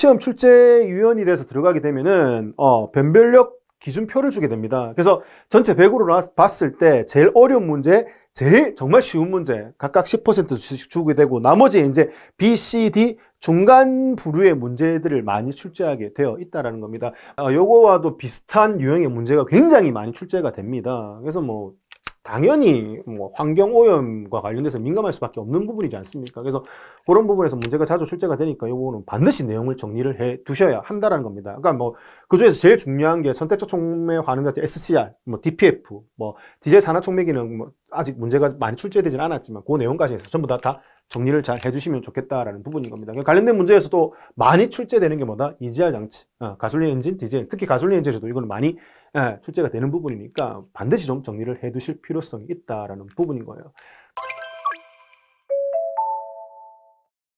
시험 출제위원이 돼서 들어가게 되면은 어, 변별력 기준표를 주게 됩니다. 그래서 전체 100으로 봤을 때 제일 어려운 문제, 제일 정말 쉬운 문제 각각 1 0 주게 되고 나머지 이제 B, C, D 중간 부류의 문제들을 많이 출제하게 되어 있다는 겁니다. 어, 요거와도 비슷한 유형의 문제가 굉장히 많이 출제가 됩니다. 그래서 뭐 당연히 뭐 환경 오염과 관련돼서 민감할 수밖에 없는 부분이지 않습니까? 그래서 그런 부분에서 문제가 자주 출제가 되니까 요거는 반드시 내용을 정리를 해 두셔야 한다라는 겁니다. 그러니까 뭐 그중에서 제일 중요한 게 선택적 촉매 반응 자체 SCR, 뭐 DPF, 뭐 디젤 산화 촉매기는 뭐 아직 문제가 많이 출제되진 않았지만 그 내용까지 해서 전부 다, 다 정리를 잘 해주시면 좋겠다라는 부분인 겁니다. 그러니까 관련된 문제에서도 많이 출제되는 게 뭐다? 이지 r 장치, 어, 가솔린 엔진, 디젤, 특히 가솔린 엔진에서도 이건 많이 예, 출제가 되는 부분이니까 반드시 좀 정리를 해두실 필요성이 있다라는 부분인 거예요.